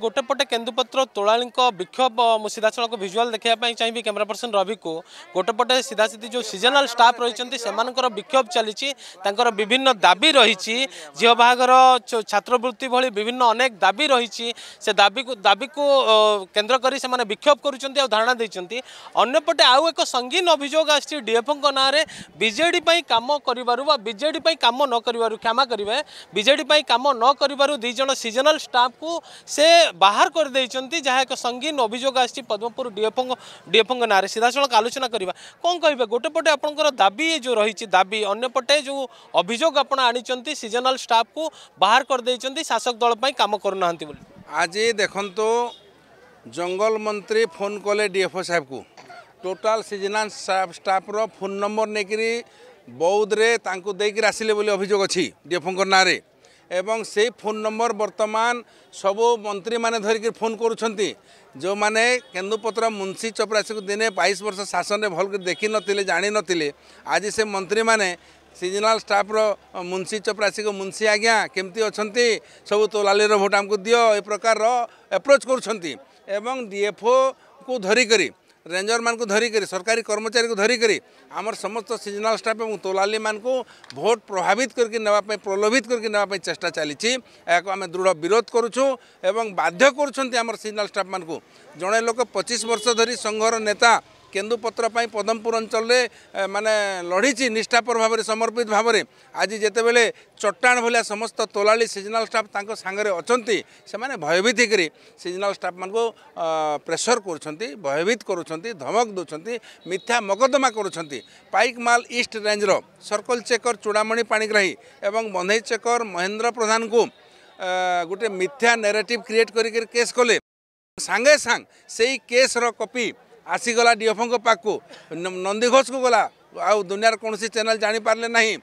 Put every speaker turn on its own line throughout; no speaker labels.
गोटेपटे पटे केन्दुपत्र तोलाणी विक्षोभ मु सीधासल भिजुआल देखापी चाहिए कैमेरा पर्सन रवि को गोटेपटे सीधा सीधी जो सीजनाल स्टाफ रही विक्षोभ चली विभिन्न दाबी रही झील बाहर छात्रवृत्ति भाई विभिन्न अनेक दाबी रही से दाबी दाबी को केन्द्र कर विक्षोभ कर धारणा देते अन्यपटे आउ एक संगीन अभियोग आसी डीएफओं नाँ में विजेडी कम करजे कम न कर क्षमा करेंगे विजेडी कम न कर दुईज सीजनाल स्टाफ को से ବାହାର କରିଦେଇଛନ୍ତି ଯାହା ଏକ ସଙ୍ଗୀନ ଅଭିଯୋଗ ଆସିଛି ପଦ୍ମପୁର ଡିଏଫଓଙ୍କ ଡିଏଫଓଙ୍କ ନାଁରେ ସିଧାସଳଖ ଆଲୋଚନା କରିବା କ'ଣ କହିବେ ଗୋଟେ ପଟେ ଆପଣଙ୍କର ଦାବି ଯେଉଁ ରହିଛି ଦାବି ଅନ୍ୟପଟେ ଯେଉଁ ଅଭିଯୋଗ ଆପଣ ଆଣିଛନ୍ତି ସିଜନାଲ୍ ଷ୍ଟାଫ୍କୁ ବାହାର କରିଦେଇଛନ୍ତି ଶାସକ ଦଳ ପାଇଁ କାମ କରୁନାହାନ୍ତି ବୋଲି ଆଜି
ଦେଖନ୍ତୁ ଜଙ୍ଗଲ ମନ୍ତ୍ରୀ ଫୋନ୍ କଲେ ଡିଏଫଓ ସାହେବକୁ ଟୋଟାଲ୍ ସିଜନାଲ୍ ଷ୍ଟାଫ୍ର ଫୋନ୍ ନମ୍ବର ନେଇକରି ବୌଦ୍ଧରେ ତାଙ୍କୁ ଦେଇକରି ଆସିଲେ ବୋଲି ଅଭିଯୋଗ ଅଛି ଡିଏଫଓଙ୍କ ନାଁରେ এবং সেই ফোন নম্বর বর্তমান সবু মন্ত্রী মানে ধরিক ফোন করছেন যে কেন্দুপত্র মুন্সি চপরাশি দিনে বাইশ বর্ষ শাসনের ভালকে দেখি নিলে জাঁ নিলে আজ সে মন্ত্রী মানে সিজনাল স্টাফর মুন্সি চপরাশি মুন্সি আজ্ঞা কেমতি অনেক সবু তোলালির ভোট আমি দিও এ প্রকার এপ্রোচ করছেন এবং ডিএফও কু ধরিকি रेजर मानक धरिक सरकारी कर्मचारी को धरिक आम समस्त सीजनाल स्टाफ और तोलाली मानक भोट प्रभावित करके नाप प्रलोभित करके नाप चेषा चली आम दृढ़ विरोध करुँ बाध्य करम स्टाफ मानक जड़े लोक पचीस वर्ष धरी संघर नेता केन्दुपत्र पदमपुर अञ्चल मडिचि निष्ठापर भाव समर्पित भावर आज बेले चट्टाण भिया समस्त तोलाली सिजनाल स्टाफ से साङ्गले भयभीत भयभीती सिजनाल स्टाफ म प्रेसर गर्यभीत गरुन चाहिँ धमक देउँदै मिथ्या मकद्दमा पट रेञ्ज र सर्कल चेकर चुडाम पा बन्धै चेकर महेन्द्र प्रधान को गोटे मिथ्या नेभ क्रिएट गरिस कले साङेसाङ सही केस र कपि ଆସିଗଲା ଡିଏଫ୍ଓଙ୍କ ପାଖକୁ ନନ୍ଦିଘୋଷକୁ ଗଲା ଆଉ ଦୁନିଆର କୌଣସି ଚ୍ୟାନେଲ୍ ଜାଣିପାରିଲେ ନାହିଁ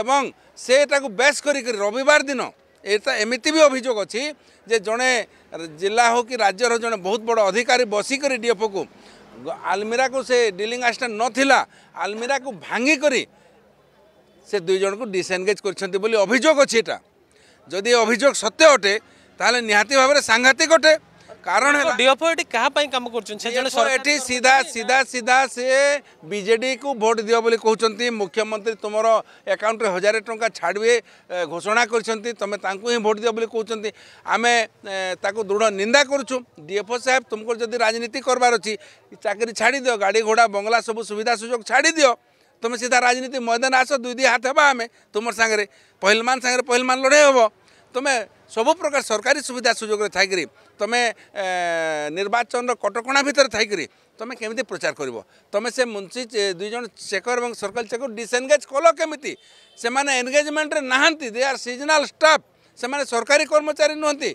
ଏବଂ ସେ ତାକୁ ବେସ୍ କରିକରି ରବିବାର ଦିନ ଏଇଟା ଏମିତି ବି ଅଭିଯୋଗ ଅଛି ଯେ ଜଣେ ଜିଲ୍ଲା ହେଉ କି ରାଜ୍ୟର ଜଣେ ବହୁତ ବଡ଼ ଅଧିକାରୀ ବସିକରି ଡିଏଫ୍ଓକୁ ଆଲମିରାକୁ ସେ ଡିଲିଂ ଆସିଷ୍ଟାଣ୍ଟ ନଥିଲା ଆଲମିରାକୁ ଭାଙ୍ଗିକରି ସେ ଦୁଇ ଜଣଙ୍କୁ ଡିସଏନଗେଜ୍ କରିଛନ୍ତି ବୋଲି ଅଭିଯୋଗ ଅଛି ଏଇଟା ଯଦି ଅଭିଯୋଗ ସତ୍ୟ ଅଟେ ତାହେଲେ ନିହାତି ଭାବରେ ସାଂଘାତିକ ଅଟେ कारण है क्या पाई सीधा सीधा सीधा से बीजेडी को भोट दि बोली कहते मुख्यमंत्री तुम एकाउंट हजार टाँचा छाड़े घोषणा करमें तुम भोट दि कहते आम दृढ़ निंदा करुचु साहेब तुमको जब राजनीति करबार अच्छी चाकरी छाड़ दि गाड़ी घोड़ा बंगला सब सुविधा सुजोग छाड़ी दि तुम सीधा राजनीति मैदान आस दुई दी हाथ हवा आम तुम सागर पहलमान सागर पहलमान लड़े हे तुम सब प्रकार सरकारी सुविधा सुजोग थी তুমি নির্বাচন কটকা ভিতরে থাইকি তুমি কেমিতি প্রচার করব তুমি সে মুন্সি দুইজন চেকর এবং সর্কল চেকর ডিসএনগেজ কল কেমিতি সে এনগেজমেন্টরে না দে আর সিজনাল স্টাফ সে সরকারি কর্মচারী নুহতি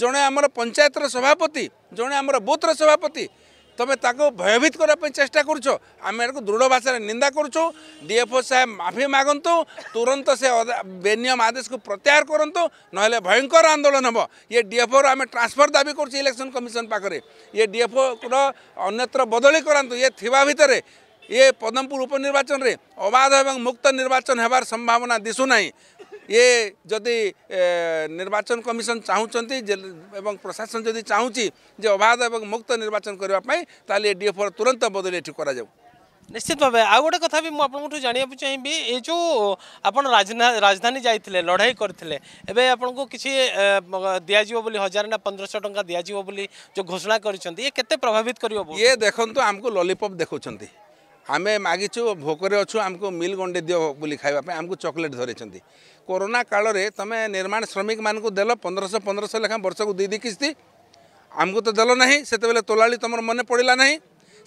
জনে আমার পঞ্চায়েতর সভাপতি জনে আমার বুথর সভাপতি तपाईँ ताको भयभीत गर्दा चेष्टा गर्छ आमेटको दृढ भाषा निन्दा गर्छु डीएफओ साहेब माफी मगतु से बेनियम आदेशको प्रत्याहार गरौँ नहेला भयङ्कर आन्दोलन हे डीएफओ र आम ट्रान्सफर दाबी गर्छु इलेक्सन कमिसन पाख्या यन्यत्र बदली गरा यति य पदमपुर उपनिर्वाचन उपनिर्वाचनले अबाध ए मुक्त निर्वाचन हेर् सम्भावना दिशु न ये जदि निर्वाचन कमिशन चाहूँगी प्रशासन जदि चाहूँगी अबाध एवं मुक्त निर्वाचन करने ताले तुरंत बदली ये कर निश्चित भाव आउ गोटे कथ भी मुझे जानवाक चाहिए ये जो आप राजधानी
जाते लड़ाई करते आपन को किसी दिजाव हजार ना पंद्रह टाँग
दिजाव जो घोषणा करते प्रभावित कर ये देखो आमको लॉलीपॉप देखुं ଆମେ ମାଗିଛୁ ଭୋକରେ ଅଛୁ ଆମକୁ ମିଲ୍ ଗଣ୍ଡେ ଦିଅ ବୋଲି ଖାଇବା ପାଇଁ ଆମକୁ ଚକୋଲେଟ୍ ଧରିଛନ୍ତି କରୋନା କାଳରେ ତମେ ନିର୍ମାଣ ଶ୍ରମିକମାନଙ୍କୁ ଦେଲ ପନ୍ଦରଶହ ପନ୍ଦରଶହ ଲେଖାଏଁ ବର୍ଷକୁ ଦୁଇ ଦୁଇ କିସ୍ତି ଆମକୁ ତ ଦେଲ ନାହିଁ ସେତେବେଳେ ତୋଲାଳି ତୁମର ମନେ ପଡ଼ିଲା ନାହିଁ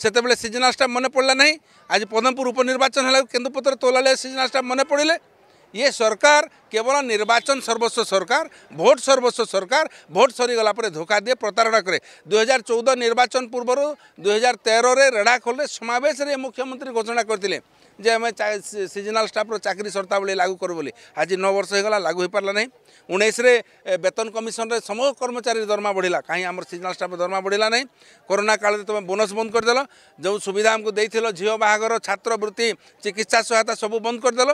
ସେତେବେଳେ ସିଜନାଲ୍ ଷ୍ଟାଫ୍ ମନେ ପଡ଼ିଲା ନାହିଁ ଆଜି ପଦ୍ମପୁର ଉପନିର୍ବାଚନ ହେଲା କେନ୍ଦୁପତ୍ର ତୋଲାଳି ସିଜନାଲ୍ ଷ୍ଟାଫ୍ ମନେ ପଡ଼ିଲେ ये सरकार केवल निर्वाचन सर्वस्व सरकार भोट सर्वस्व सरकार भोट सरीगला धोखा दिए प्रतारणा करे दुई हजार चौदह निर्वाचन पूर्वर दुई हजार तेरह रेढ़ाखोल समावेश मुख्यमंत्री घोषणा करते যে আমি সিজনাল স্টাফর চাকরি সর্তাবলী লাগু করবো বলে আজ ন বর্ষ হয়ে গলা লাগু হয়ে পারা না উনিশে বেতন কমিশনরে সমস্ত কর্মচারীর দরমা বড়া কাহি আমার সিজনাল স্টাফর দরমা বড়া না করোনা কালে তুমি বোনস বন্ধ করেদেল যে সুবিধা আমি ঝিও বাহর ছাত্রবৃত্তি চিকিৎসা সহায়তা সবু বন্ধ করেদেল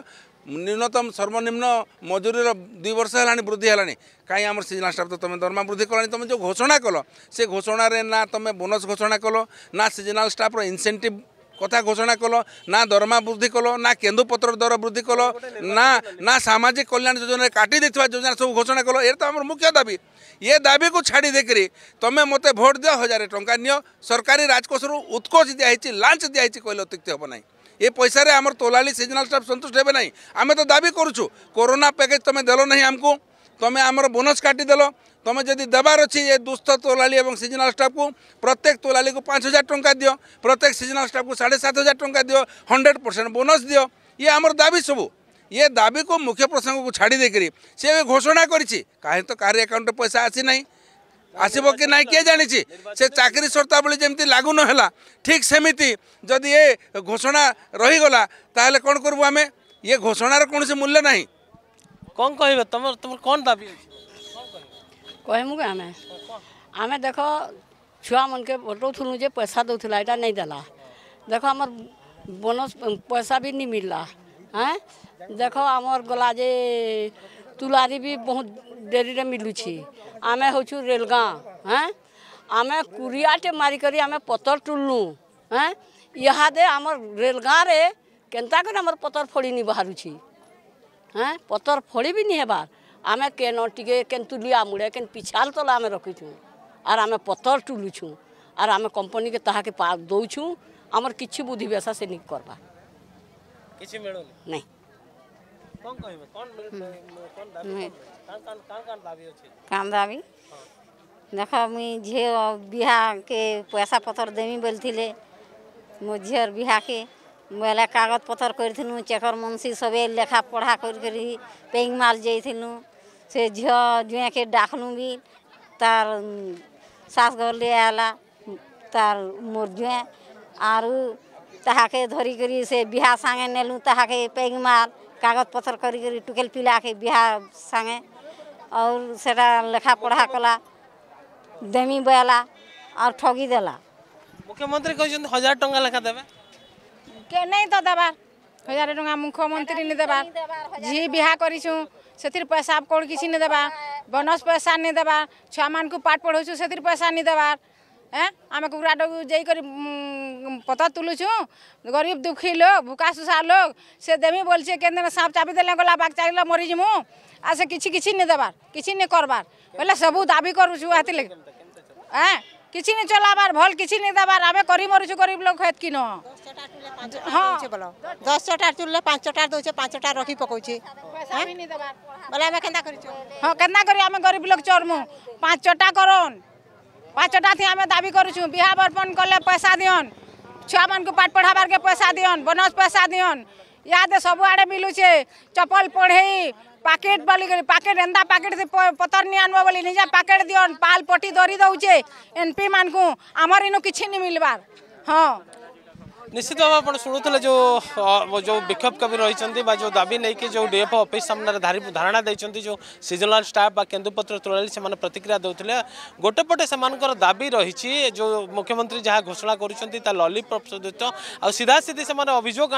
ন্যূনতম সর্বনিম্ন মজুরির দুই বর্ষ ହେଲାଣି বৃদ্ধি ହେଲାଣି କାହିଁ আমার সিজনাল স্টাফ তো তুমি দরমা বৃদ্ধি কলানি তুমি যে ঘোষণা কল সে ঘোষণার না তুমি বোনস ঘোষণা কল না সিজনাল স্টাফর ইনসেটিভ কথা ঘোষণা কল না দরমা বৃদ্ধি কল না কেন্দুপত্র দর বৃদ্ধি কল না না সামাজিক কল্যাণ যোজনায় কাটি দিয়ে যোজনা সব ঘোষণা কল এটা তো আমার মুখ্য দাবি এ দাবি কু ছাড়ি দেখি তুমি মতো ভোট দিও হাজার টঙ্কা নিও সরকারি রাজকোষর উৎকোষ দিয়া হয়েছে লাঞ্চ দিয়া হয়েছে কহিলে অতিক্ত হব না ଏ ପଇସାରେ ଆମର ତୋଲାଳି ସିଜନାଲ୍ ଷ୍ଟାଫ୍ ସନ୍ତୁଷ୍ଟ ହେବେ ନାହିଁ ଆମେ ତ ଦାବି କରୁଛୁ କରୋନା ପ୍ୟାକେଜ୍ ତୁମେ ଦେଲ ନାହିଁ ଆମକୁ ତୁମେ ଆମର ବୋନସ୍ କାଟିଦେଲ ତୁମେ ଯଦି ଦେବାର ଅଛି ଏ ଦୁସ୍ଥ ତୋଲାଳି ଏବଂ ସିଜନାଲ୍ ଷ୍ଟାଫ୍କୁ ପ୍ରତ୍ୟେକ ତୋଲାଳିକୁ ପାଞ୍ଚ ହଜାର ଟଙ୍କା ଦିଅ ପ୍ରତ୍ୟେକ ସିଜନାଲ୍ ଷ୍ଟାଫ୍କୁ ସାଢ଼େ ସାତ ହଜାର ଟଙ୍କା ଦିଅ ହଣ୍ଡ୍ରେଡ଼ ପରସେଣ୍ଟ ବୋନସ୍ ଦିଅ ଇଏ ଆମର ଦାବି ସବୁ ଇଏ ଦାବିକୁ ମୁଖ୍ୟ ପ୍ରସଙ୍ଗକୁ ଛାଡ଼ି ଦେଇକରି ସିଏ ଏବେ ଘୋଷଣା କରିଛି କାହିଁ ତ କାହାରି ଆକାଉଣ୍ଟରେ ପଇସା ଆସିନାହିଁ आसब कि ना किए जाणी से चाकरी सर्तावल जमी लागू नाला ठीक सेमती जदि ये घोषणा रहीगला तेल कौन करबू आम ये घोषणार कौन से मूल्य ना कौन कह तुम तुम कौन दाबी कहमु क्या आम
देख छुआ मन के बटोलू जे पैसा दूसरा यहाँ नहीं देला देख आम बोनस पैसा भी नहीं मिलला देख आमर गला जे ତୁଲାରି ବି ବହୁତ ଡେରିରେ ମିଲୁଛି ଆମେ ହେଉଛୁ ରେଲଗାଁ ହେଁ ଆମେ କୁରିଆଟେ ମାରିକରି ଆମେ ପତର ଟୁଲୁ ହେଁ ଇହାଦେ ଆମର ରେଲଗାଁରେ କେନ୍ତା କରି ଆମର ପତର ଫଳି ନି ବାହାରୁଛି ହେଁ ପତର ଫଳି ବି ନି ହେବାର୍ ଆମେ କେନ ଟିକେ କେନ୍ ତୁଲିଆ ମୁଡ଼େ କେନ୍ ପିଛାଲ ତଲା ଆମେ ରଖିଛୁ ଆର୍ ଆମେ ପତର ଟୁଲୁଛୁ ଆର୍ ଆମେ କମ୍ପାନୀକେ ତାହାକେ ଦେଉଛୁ ଆମର କିଛି ବୁଦ୍ଧି ବେସା ସେ ନି କର୍ବା କିଛି ମିଳୁନି ନାଇଁ
कौन कहिबे कौन कौन दाबी कौन कौन कौन कौन दाबी अछि काम
दाबी देख मुई झे बिहा के पैसा पतर देमी बोलथिले मो झेर बिहा के बोले कागज पतर करूँ चेकर मुंशी सब लेखा पढ़ा कर पेंग माल जाइलूँ से झील जुए के डाकलूँ भी तार सास घर ले आला तार मोर जुए आरू ताके धरिक से बिहा सांगे नेलूँ ताके पेंग माल कागज पत्र कर टुकेल पिला के बिहार संगे और सेटा लेखा पढ़ा कला देमी बयाला और ठगी
देला मुख्यमंत्री कह हजार टाइम लेखा देवे
के नहीं तो देवार हजार टाँग मुख्यमंत्री नहीं देवार जी बिहा कर पैसा कौन किसी नहीं देवा बोनस पैसा नहीं देवा छुआ मान पाठ पढ़ाऊ से पैसा नहीं देवार হ্যাঁ আমি কুকুরাটাকে যাই করে পতা তুলুছু গরিব দুঃখী লোক ভুকা সুসা লোক সে দেমি বলছে কেন সাপ চাপি দেলে গলা বাঘ চাইলে মরি যিমু আর সে কিছু কিছু নি দেবার কিছু নি করবার বলে সবু দাবি করুছু হাতি লেগে হ্যাঁ কিছু নি চলাবার ভাল কিছু নি দেবার আমি করি মরুছু গরিব লোক হেত কি ন হ্যাঁ দশটা তুললে পাঁচটা দৌছে পাঁচটা রখি পকাউছে হ্যাঁ? বলে আমি কেন করি হ্যাঁ কেন করি আমি গরিব লোক চরমু পাঁচটা করুন পাঁচটা থি আমি দাবি করুছু বিহা বর্পণ কলে পয়সা দিওন ছুয়া মানুষ পাঠ পড়াবারকে পয়সা দিওন বোনস পয়সা দিওন ইয়াদে সবুআড়ে মিলুছে চপল পড়েই প্যাকেট বলি প্যাকেট এন্দা প্যাকেট সে পতর নি আনব বলি নিজে প্যাকেট দিওন পাল পটি দরি দউছে এনপি মানকু আমার ইনু কিছু নি মিলবার হ্যাঁ
निश्चित भाव आप शुणुले जो जो विक्षोभ कवि रही जो दाबी नहीं कि जो डीएफओ अफिस् सामने धारणा देते जो सीजनाल स्टाफ केन्दुपत्र तुलाली से प्रतिक्रिया दे गोटेपटे से दाबी रही जो मुख्यमंत्री जहाँ घोषणा कर आ सीधा सीधी से अभोग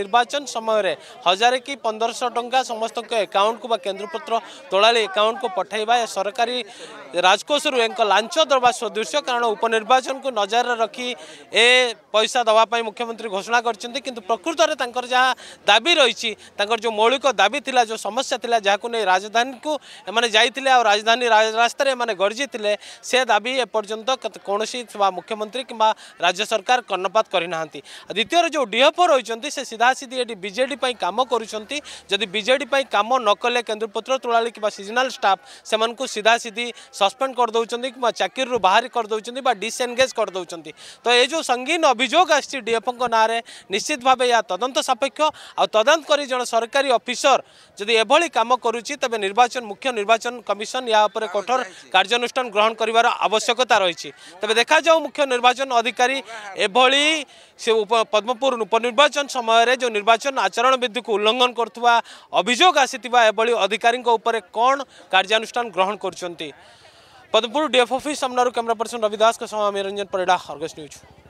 निर्वाचन समय हजार कि पंद्रह टाँह समस्त एकाउंट को केन्द्रपत्र तोलाली एकाउंट को पठाइवा सरकारी राजकोष रु एक लाच दवा सदृश कारण उपनिर्वाचन को नजर रखी ए पैसा दवा करने मुख्यमंत्री घोषणा करु प्रकृत जहाँ दाबी रही जो मौलिक दाबी थी जो समस्या थी जहाँ राजधानी को मैंने जाते और राजधानी रास्त गर्जी थे से दाबी एपर्तंत कौन मुख्यमंत्री कि राज्य सरकार कर्णपात करना द्वितीय जो डीएफओ रही से सीधा सीधी ये बजे कम करी बजे कम नक केन्द्रपत्र तोला कि सीजनाल स्टाफ से सीधा सीधी सस्पेंड करदे कि चाकरी बाहरी करदे डिसएनगेज करदे तो ये जो संगीन अभोग आ ডিএফও নাঁরে নিশ্চিত ভাবে ইয়া তদন্ত সাপেক্ষ আদন্ত করে জন সরকারি অফিসর যদি এভাবে কাম করুচি তবে নির্বাচন মুখ্য নির্বাচন কমিশন ইয়া উপরে কঠোর কার্যানুষ্ঠান গ্রহণ করবার আবশ্যকতা রয়েছে তবে দেখা যাও মুখ্য নির্বাচন অধিকারী এভাবে সে পদ্মপুর উপনির্বাচন সময়ের যে নির্বাচন আচরণ বিধিকে উল্লঙ্ঘন করুবা অভিযোগ আসিথিবা এভাবে অধিকারী উপরে কোণ কার্যানুষ্ঠান গ্রহণ করছেন पदमपुर डीएफ ऑफिस सामनारू कैमरा पर्सन रवि दास का समय मनोरंजन परिडा अर्गस न्यूज़